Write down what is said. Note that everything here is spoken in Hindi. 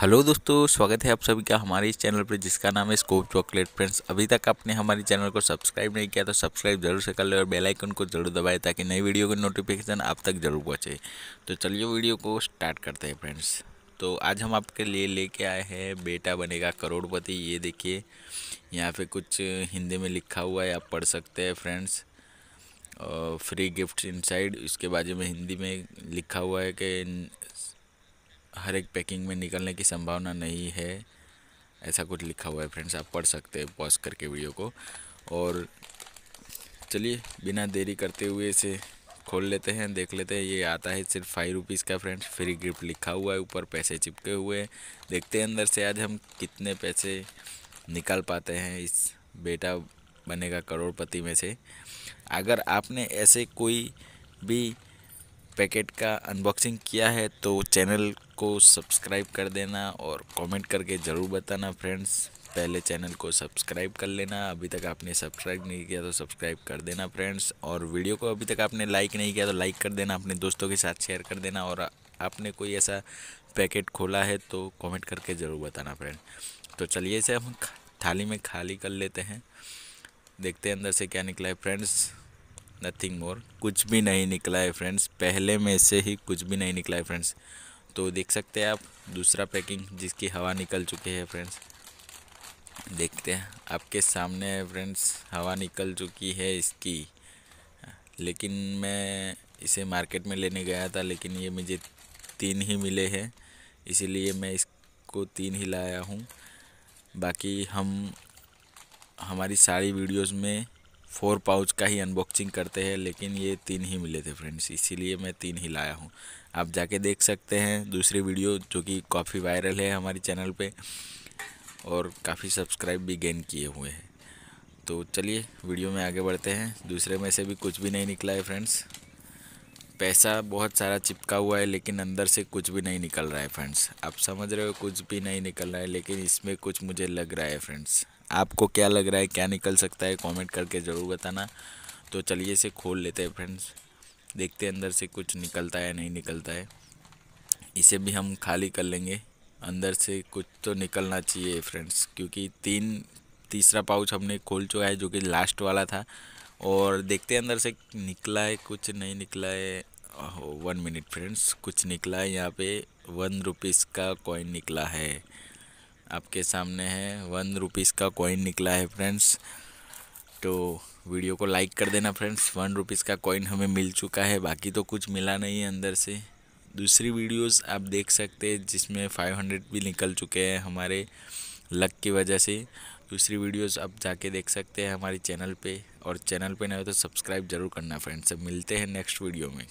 हेलो दोस्तों स्वागत है आप सभी का हमारे इस चैनल पर जिसका नाम है स्कोप चॉकलेट फ्रेंड्स अभी तक आपने हमारे चैनल को सब्सक्राइब नहीं किया तो सब्सक्राइब जरूर से कर ले और बेल आइकन को जरूर दबाएं ताकि नई वीडियो की नोटिफिकेशन आप तक जरूर पहुंचे तो चलिए वीडियो को स्टार्ट करते हैं फ्रेंड्स तो आज हम आपके लिए लेके आए हैं बेटा बनेगा करोड़पति ये देखिए यहाँ पर कुछ हिंदी में लिखा हुआ है आप पढ़ सकते हैं फ्रेंड्स फ्री गिफ्ट इनसाइड इसके बाजू में हिंदी में लिखा हुआ है कि हर एक पैकिंग में निकलने की संभावना नहीं है ऐसा कुछ लिखा हुआ है फ्रेंड्स आप पढ़ सकते हैं पॉज करके वीडियो को और चलिए बिना देरी करते हुए इसे खोल लेते हैं देख लेते हैं ये आता है सिर्फ फाइव रुपीज़ का फ्रेंड्स फ्री गिफ्ट लिखा हुआ है ऊपर पैसे चिपके हुए हैं देखते हैं अंदर से आज हम कितने पैसे निकाल पाते हैं इस बेटा बनेगा करोड़पति में से अगर आपने ऐसे कोई भी पैकेट का अनबॉक्सिंग किया है तो चैनल को सब्सक्राइब कर देना और कमेंट करके ज़रूर बताना फ्रेंड्स पहले चैनल को सब्सक्राइब कर लेना अभी तक आपने सब्सक्राइब नहीं किया तो सब्सक्राइब कर देना फ्रेंड्स और वीडियो को अभी तक आपने लाइक नहीं किया तो लाइक कर देना अपने दोस्तों के साथ शेयर कर देना और आपने कोई ऐसा पैकेट खोला है तो कमेंट करके ज़रूर बताना फ्रेंड तो चलिए इसे हम थाली में खाली कर लेते हैं देखते हैं अंदर से क्या निकला है फ्रेंड्स नथिंग मोर कुछ भी नहीं निकला है फ्रेंड्स पहले में से ही कुछ भी नहीं निकला है फ्रेंड्स तो देख सकते हैं आप दूसरा पैकिंग जिसकी हवा निकल चुकी है फ्रेंड्स देखते हैं आपके सामने फ्रेंड्स हवा निकल चुकी है इसकी लेकिन मैं इसे मार्केट में लेने गया था लेकिन ये मुझे तीन ही मिले हैं इसीलिए मैं इसको तीन ही लाया हूँ बाकी हम हमारी सारी वीडियोस में फोर पाउच का ही अनबॉक्सिंग करते हैं लेकिन ये तीन ही मिले थे फ्रेंड्स इसीलिए मैं तीन ही लाया हूँ आप जाके देख सकते हैं दूसरी वीडियो जो कि काफ़ी वायरल है हमारे चैनल पे और काफ़ी सब्सक्राइब भी गेन किए हुए हैं तो चलिए वीडियो में आगे बढ़ते हैं दूसरे में से भी कुछ भी नहीं निकला है फ्रेंड्स पैसा बहुत सारा चिपका हुआ है लेकिन अंदर से कुछ भी नहीं निकल रहा है फ्रेंड्स आप समझ रहे हो कुछ भी नहीं निकल रहा है लेकिन इसमें कुछ मुझे लग रहा है फ्रेंड्स आपको क्या लग रहा है क्या निकल सकता है कमेंट करके ज़रूर बताना तो चलिए इसे खोल लेते हैं फ्रेंड्स देखते हैं अंदर से कुछ निकलता है नहीं निकलता है इसे भी हम खाली कर लेंगे अंदर से कुछ तो निकलना चाहिए फ्रेंड्स क्योंकि तीन तीसरा पाउच हमने खोल चुका है जो कि लास्ट वाला था और देखते हैं अंदर से निकला है कुछ नहीं निकला है वन मिनट फ्रेंड्स कुछ निकला है यहाँ पे वन रुपीज़ का कॉइन निकला है आपके सामने है वन रुपीज़ का कॉइन निकला है फ्रेंड्स तो वीडियो को लाइक कर देना फ्रेंड्स वन रुपीज़ का कॉइन हमें मिल चुका है बाकी तो कुछ मिला नहीं है अंदर से दूसरी वीडियोस आप देख सकते हैं जिसमें 500 भी निकल चुके हैं हमारे लक की वजह से दूसरी वीडियोस आप जाके देख सकते हैं हमारे चैनल पे और चैनल पे नए हो तो सब्सक्राइब जरूर करना फ्रेंड्स सब मिलते हैं नेक्स्ट वीडियो में